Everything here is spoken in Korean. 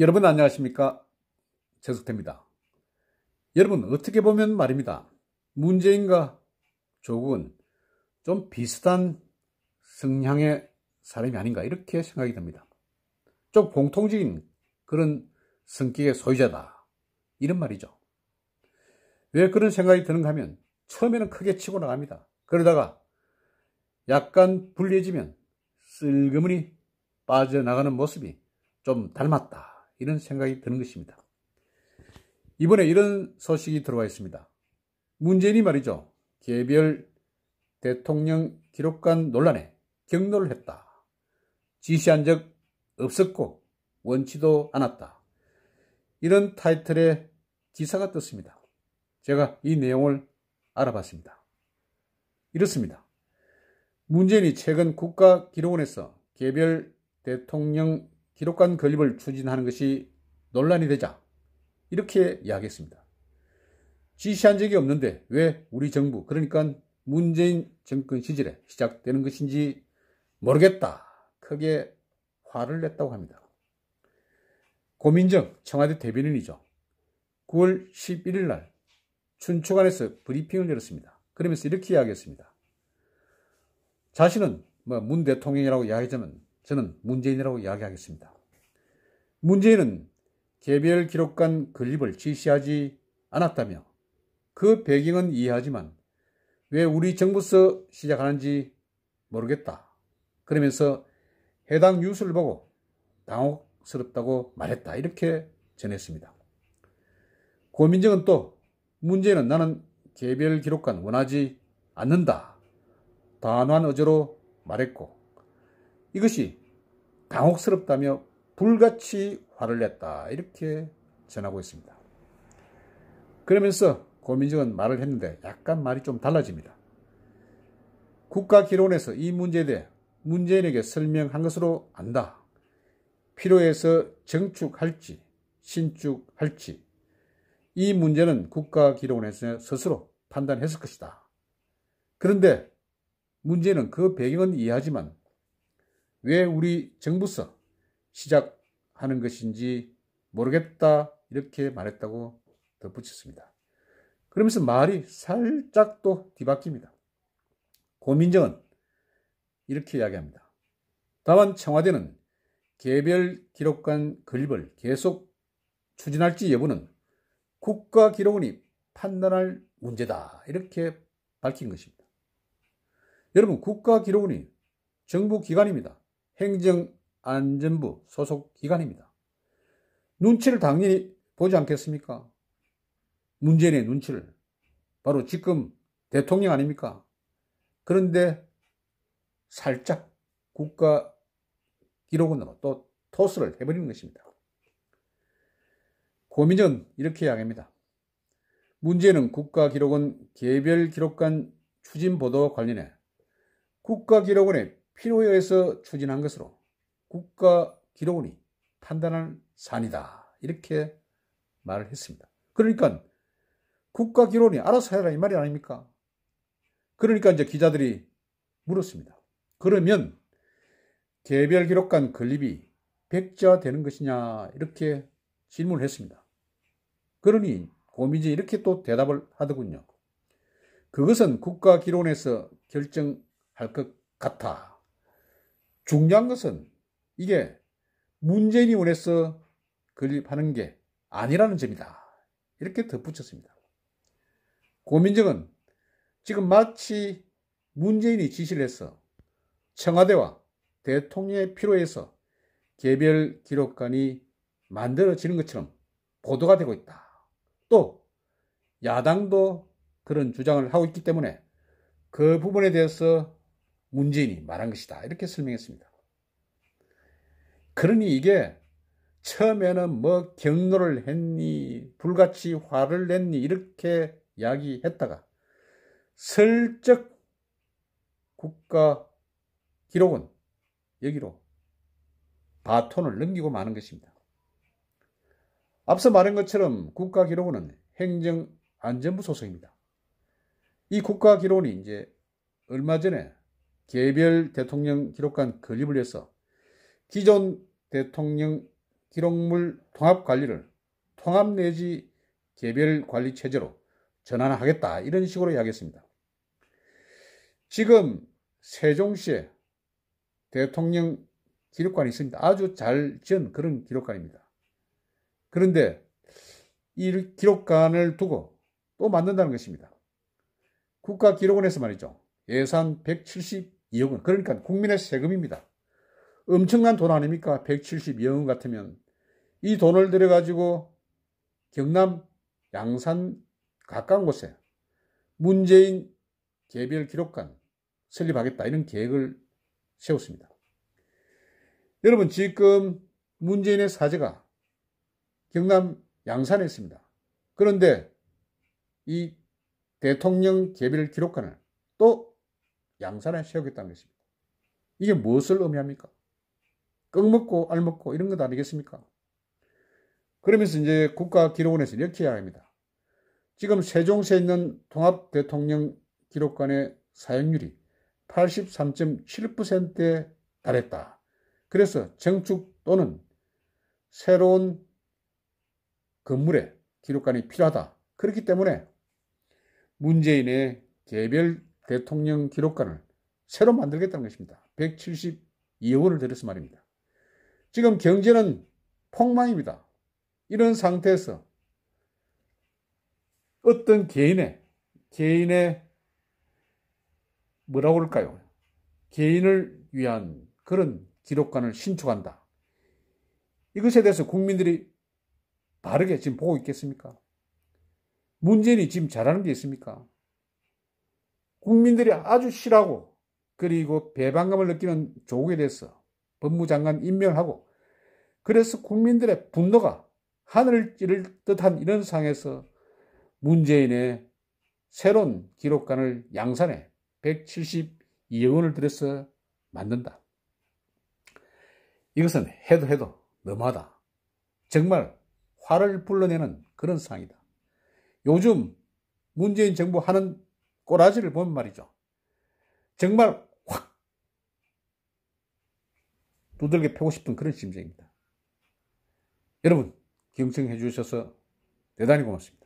여러분 안녕하십니까 재석태입니다 여러분 어떻게 보면 말입니다 문재인과 조국은 좀 비슷한 성향의 사람이 아닌가 이렇게 생각이 됩니다좀 공통적인 그런 성격의 소유자다 이런 말이죠 왜 그런 생각이 드는가 하면 처음에는 크게 치고 나갑니다 그러다가 약간 불리해지면 쓸그머니 빠져나가는 모습이 좀 닮았다 이런 생각이 드는 것입니다. 이번에 이런 소식이 들어와 있습니다. 문재인이 말이죠. 개별 대통령 기록관 논란에 경로를 했다. 지시한 적 없었고 원치도 않았다. 이런 타이틀의 기사가 떴습니다. 제가 이 내용을 알아봤습니다. 이렇습니다. 문재인이 최근 국가기록원에서 개별 대통령 기록관 건립을 추진하는 것이 논란이 되자 이렇게 이야기했습니다. 지시한 적이 없는데 왜 우리 정부 그러니까 문재인 정권 시절에 시작되는 것인지 모르겠다 크게 화를 냈다고 합니다. 고민정 청와대 대변인이죠. 9월 11일 날 춘추관에서 브리핑을 열었습니다. 그러면서 이렇게 이야기했습니다. 자신은 뭐문 대통령이라고 이야기하자면 저는 문재인이라고 이야기하겠습니다. 문재인은 개별 기록관 건립을 지시하지 않았다며 그 배경은 이해하지만 왜 우리 정부서 시작하는지 모르겠다. 그러면서 해당 뉴스를 보고 당혹스럽다고 말했다. 이렇게 전했습니다. 고민정은 또문재인은 나는 개별 기록관 원하지 않는다. 단호한 어조로 말했고 이것이 당혹스럽다며 불같이 화를 냈다. 이렇게 전하고 있습니다. 그러면서 고민정은 말을 했는데 약간 말이 좀 달라집니다. 국가기론에서 이 문제에 대해 문재인에게 설명한 것으로 안다. 필요해서 정축할지 신축할지 이 문제는 국가기록원에서 스스로 판단했을 것이다. 그런데 문제는 그 배경은 이해하지만 왜 우리 정부서 시작하는 것인지 모르겠다 이렇게 말했다고 덧붙였습니다. 그러면서 말이 살짝 또 뒤바뀝니다. 고민정은 이렇게 이야기합니다. 다만 청와대는 개별 기록관 건립을 계속 추진할지 여부는 국가기록원이 판단할 문제다 이렇게 밝힌 것입니다. 여러분 국가기록원이 정부기관입니다. 행정안전부 소속 기관입니다. 눈치를 당연히 보지 않겠습니까? 문재인의 눈치를. 바로 지금 대통령 아닙니까? 그런데 살짝 국가 기록원으로 또 토스를 해버리는 것입니다. 고민은 이렇게 이야기합니다. 문제는 국가기록원 개별 기록관 추진 보도와 관련해 국가기록원의 필요에 의해서 추진한 것으로 국가기록원이 판단할 사안이다. 이렇게 말을 했습니다. 그러니까 국가기록원이 알아서 해라 이 말이 아닙니까? 그러니까 이제 기자들이 물었습니다. 그러면 개별 기록관 건립이 백자 되는 것이냐 이렇게 질문을 했습니다. 그러니 고민지 이렇게 또 대답을 하더군요. 그것은 국가기록원에서 결정할 것 같아. 중요한 것은 이게 문재인이 원해서 건립하는 게 아니라는 점이다. 이렇게 덧붙였습니다. 고민정은 지금 마치 문재인이 지시를 해서 청와대와 대통령의 필요에서 개별 기록관이 만들어지는 것처럼 보도가 되고 있다. 또 야당도 그런 주장을 하고 있기 때문에 그 부분에 대해서 문재인이 말한 것이다. 이렇게 설명했습니다. 그러니 이게 처음에는 뭐 경로를 했니, 불같이 화를 냈니, 이렇게 이야기했다가 슬쩍 국가 기록은 여기로 바톤을 넘기고 마는 것입니다. 앞서 말한 것처럼 국가 기록은 행정안전부 소속입니다. 이 국가 기록이 이제 얼마 전에 개별 대통령 기록관 건립을 위해서 기존 대통령 기록물 통합 관리를 통합 내지 개별 관리 체제로 전환하겠다 이런 식으로 이야기했습니다. 지금 세종시에 대통령 기록관이 있습니다. 아주 잘 지은 그런 기록관입니다. 그런데 이 기록관을 두고 또 만든다는 것입니다. 국가기록원에서 말이죠. 예산 170 2억 은 그러니까 국민의 세금입니다. 엄청난 돈 아닙니까? 172억 원 같으면 이 돈을 들여가지고 경남 양산 가까운 곳에 문재인 개별 기록관 설립하겠다 이런 계획을 세웠습니다. 여러분 지금 문재인의 사제가 경남 양산에 있습니다. 그런데 이 대통령 개별 기록관을 또 양산을 세우겠다는 것입니다. 이게 무엇을 의미합니까? 꺽먹고 알먹고 이런 것 아니겠습니까? 그러면서 이제 국가기록원에서 이렇게 해야 합니다. 지금 세종시에 있는 통합대통령 기록관의 사용률이 83.7%에 달했다. 그래서 정축 또는 새로운 건물의 기록관이 필요하다. 그렇기 때문에 문재인의 개별 대통령 기록관을 새로 만들겠다는 것입니다. 172억 원을 들여서 말입니다. 지금 경제는 폭망입니다. 이런 상태에서 어떤 개인의 개인의 뭐라고 그럴까요? 개인을 위한 그런 기록관을 신축한다. 이것에 대해서 국민들이 바르게 지금 보고 있겠습니까? 문재인이 지금 잘하는 게 있습니까? 국민들이 아주 싫어하고 그리고 배반감을 느끼는 조국에 대해서 법무장관 임명 하고 그래서 국민들의 분노가 하늘을 찌를 듯한 이런 상에서 황 문재인의 새로운 기록관을 양산해 172억 원을 들여서 만든다. 이것은 해도 해도 너무하다. 정말 화를 불러내는 그런 상황이다. 요즘 문재인 정부 하는 꼬라지를 보면 말이죠. 정말 확 두들겨 패고 싶은 그런 심정입니다. 여러분 경청해 주셔서 대단히 고맙습니다.